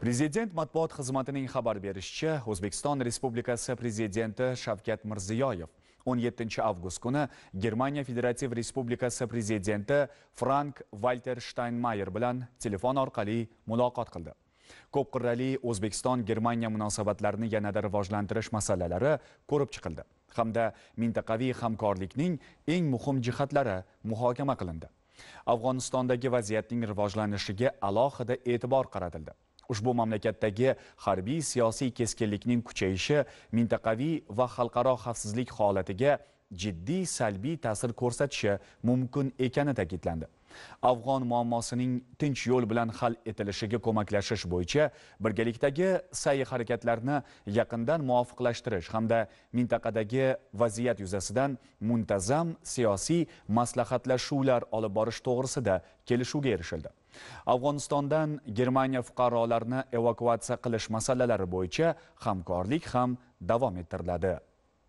Prezident matbuot xizmatining xabar berishicha, O'zbekiston Respublikasi prezidenti Shavkat Mirziyoyev 17 avgust kuni Germaniya Federativ Respublikasi prezidenti Frank Walter Steinmeier bilan telefon orqali muloqot qildi. Ko'p qirrali O'zbekiston-Germaniya munosabatlarini yanada rivojlantirish masalalari ko'rib chiqildi hamda mintaqaviy hamkorlikning eng muhim jihatlari muhokama qilindi. Afg'onistondagi vaziyatning rivojlanishiga alohida e'tibor qaratildi. Ushbu mamlakatdagi harbiy siyosiy keskinlikning kuchayishi mintaqaviy va xalqaro xavfsizlik holatiga jiddiy salbiy ta'sir ko'rsatishi mumkin ekani ta'kidlandi afg'on muammosining tinch yo'l bilan hal etilishiga ko'maklashish bo'yicha birgalikdagi sa'y harakatlarni yaqindan muvofiqlashtirish hamda mintaqadagi vaziyat yuzasidan muntazam siyosiy maslahatlashuvlar olib borish to'g'risida kelishuvga erishildi afg'onistondan germaniya fuqarolarini evakuatsiya qilish masalalari bo'yicha hamkorlik ham davom ettiriladi